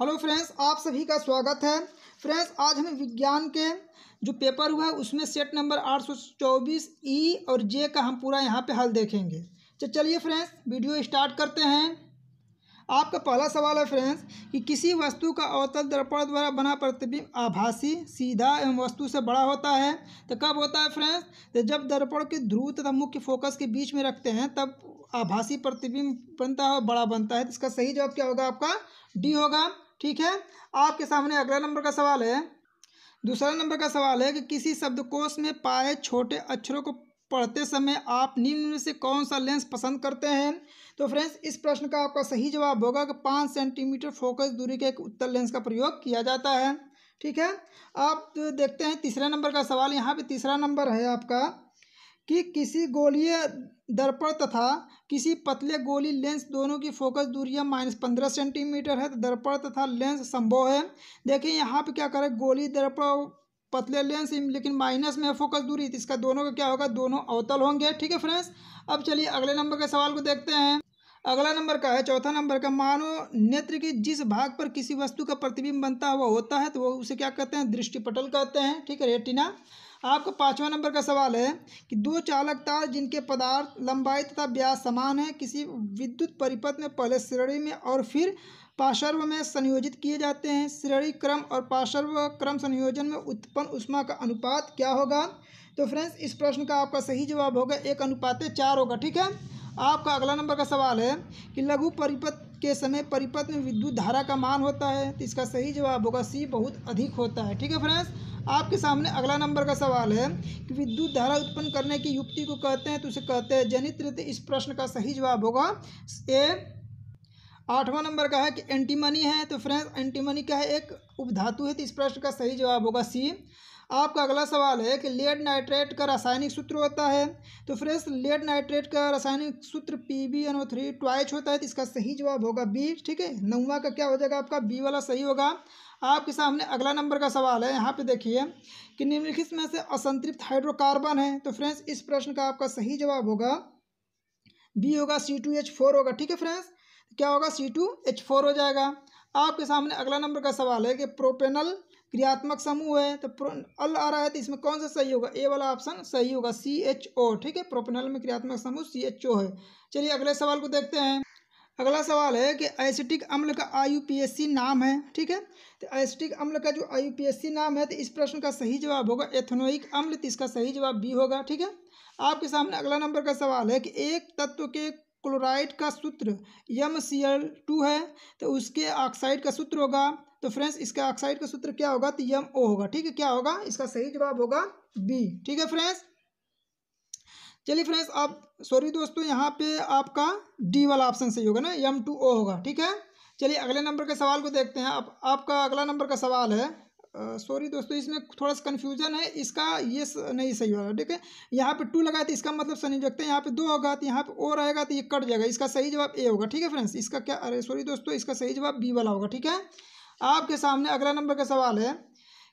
hello friends आप सभी का स्वागत है फ्रेंड्स आज हमें विज्ञान के जो पेपर हुआ है उसमें सेट नंबर आठ सौ चौबीस ई और जे का हम पूरा यहाँ पे हल देखेंगे तो चलिए फ्रेंड्स वीडियो स्टार्ट करते हैं आपका पहला सवाल है फ्रेंड्स कि किसी वस्तु का अवतल दर्पण द्वारा बना प्रतिबिंब आभासी सीधा एवं वस्तु से बड़ा होता है तो कब होता है फ्रेंड्स तो जब दर्पण के ध्रुव तथा मुख्य फोकस के बीच में रखते हैं तब आभासी प्रतिबिंब बनता है और बड़ा बनता है तो इसका सही जवाब क्या होगा आपका डी होगा ठीक है आपके सामने अगला नंबर का सवाल है दूसरा नंबर का सवाल है कि किसी शब्दकोश में पाए छोटे अक्षरों को पढ़ते समय आप निम्न में से कौन सा लेंस पसंद करते हैं तो फ्रेंड्स इस प्रश्न का आपका सही जवाब होगा कि पाँच सेंटीमीटर फोकस दूरी के एक उत्तर लेंस का प्रयोग किया जाता है ठीक है आप देखते हैं तीसरा नंबर का सवाल यहाँ पे तीसरा नंबर है आपका कि किसी गोलीय दर्पण तथा किसी पतले गोली लेंस दोनों की फोकस दूरियां माइनस पंद्रह सेंटीमीटर है तो दर्पण तथा लेंस संभव है देखिए यहाँ पे क्या करें गोली दर्पण पतले लेंस लेकिन माइनस में फोकस दूरी तो इसका दोनों का क्या होगा दोनों अवतल होंगे ठीक है फ्रेंड्स अब चलिए अगले नंबर के सवाल को देखते हैं अगला नंबर का है चौथा नंबर का मानव नेत्र के जिस भाग पर किसी वस्तु का प्रतिबिंब बनता हुआ होता है तो वो उसे क्या कहते हैं दृष्टिपटल कहते हैं ठीक है रेटिना आपका पाँचवा नंबर का सवाल है कि दो चालक तार जिनके पदार्थ लंबाई तथा ब्याज समान है किसी विद्युत परिपथ में पहले श्रेणी में और फिर पार्श्व में संयोजित किए जाते हैं श्रेणी क्रम और पार्श्व क्रम संयोजन में उत्पन्न उष्मा का अनुपात क्या होगा तो फ्रेंड्स इस प्रश्न का आपका सही जवाब होगा एक अनुपात चार होगा ठीक है आपका अगला नंबर का सवाल है कि लघु परिपथ के समय परिपथ में विद्युत धारा का मान होता है तो इसका सही जवाब होगा सी बहुत अधिक होता है ठीक है फ्रेंड्स आपके सामने अगला नंबर का सवाल है कि विद्युत धारा उत्पन्न करने की युक्ति को कहते हैं तो उसे कहते हैं जनित रीति इस प्रश्न का सही जवाब होगा ए आठवां नंबर का है कि एंटीमनी है तो फ्रेंड्स एंटीमनी का है एक उपधातु है तो इस प्रश्न का सही जवाब होगा सी आपका अगला सवाल है कि लेड नाइट्रेट का रासायनिक सूत्र होता है तो फ्रेंड्स लेड नाइट्रेट का रासायनिक सूत्र P B N O three twice होता है तो इसका सही जवाब होगा बी ठीक है नौवा का क्या हो जाएगा आपका बी वाला सही होगा आपके सामने अगला नंबर का सवाल है यहाँ पे देखिए कि निम्नलिखित में से असंतृप्त हाइड्रोकार्बन है तो फ्रेंड्स इस प्रश्न का आपका सही जवाब होगा बी होगा सी टू एच फोर होगा ठीक है फ्रेंड्स क्या होगा सी टू एच फोर हो जाएगा आपके सामने अगला नंबर का सवाल है कि प्रोपेनल क्रियात्मक समूह है तो अल आ रहा है तो इसमें कौन सा सही होगा ए वाला ऑप्शन सही होगा सी एच ओ ठीक है प्रोपेनल में क्रियात्मक समूह सी एच ओ है चलिए अगले सवाल को देखते हैं अगला सवाल है कि एसिटिक अम्ल का आई नाम है ठीक है तो एसिटिक अम्ल का जो आई नाम है तो इस प्रश्न का सही जवाब होगा एथनोइक अम्ल तो इसका सही जवाब बी होगा ठीक है आपके सामने अगला नंबर का सवाल है कि एक तत्व के क्लोराइड का सूत्र यम सी एल टू है तो उसके ऑक्साइड का सूत्र होगा तो फ्रेंड्स इसके ऑक्साइड का सूत्र क्या होगा तो यम ओ होगा ठीक है क्या होगा इसका सही जवाब होगा बी ठीक है फ्रेंड्स चलिए फ्रेंड्स आप सॉरी दोस्तों यहाँ पे आपका डी वाला ऑप्शन सही होगा ना यम टू ओ होगा ठीक है चलिए अगले नंबर के सवाल को देखते हैं अब आप, आपका अगला नंबर का सवाल है सॉरी दोस्तों इसमें थोड़ा सा कन्फ्यूजन है इसका ये नहीं सही होगा ठीक मतलब है यहाँ पे टू लगाए तो इसका मतलब सनी जगते हैं यहाँ पे दो होगा तो यहाँ पे ओ रहेगा तो ये कट जाएगा इसका सही जवाब ए होगा ठीक है फ्रेंड्स इसका क्या अरे सॉरी दोस्तों इसका सही जवाब बी वाला होगा ठीक है आपके सामने अगला नंबर का सवाल है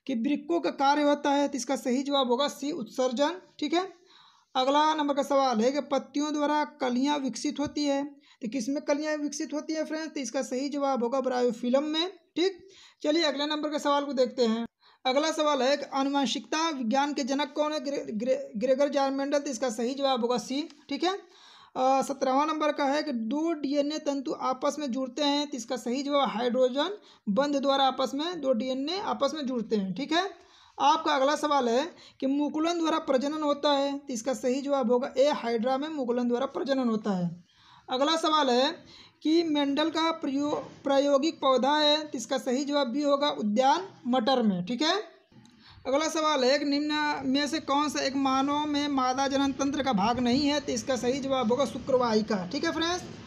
कि ब्रिक्को का कार्य होता है तो इसका सही जवाब होगा सी उत्सर्जन ठीक है अगला नंबर का सवाल है कि पत्तियों द्वारा कलियाँ विकसित होती है तो किस में कलियाँ विकसित होती है फ्रेंड्स तो इसका सही जवाब होगा ब्रायोफिल्म में ठीक चलिए अगले नंबर के सवाल को देखते हैं अगला सवाल है कि अनुवंशिकता विज्ञान के जनक कौन है ग्रे, ग्रे, ग्रेगर जारमेंडल तो इसका सही जवाब होगा सी ठीक है सत्रहवा नंबर का है कि दो डीएनए तंतु आपस में जुड़ते हैं तो इसका सही जवाब हाइड्रोजन बंध द्वारा आपस में दो डीएनए आपस में जुड़ते हैं ठीक है आपका अगला सवाल है कि मुकुलन द्वारा प्रजनन होता है तो इसका सही जवाब होगा ए हाइड्रा में मुकुलन द्वारा प्रजनन होता है अगला सवाल है कि मेंडल का प्रयोग प्रायोगिक पौधा है तो इसका सही जवाब भी होगा उद्यान मटर में ठीक है अगला सवाल है एक निम्न में से कौन सा एक मानव में मादा जनन तंत्र का भाग नहीं है तो इसका सही जवाब होगा शुक्रवाहिका ठीक है फ्रेंड्स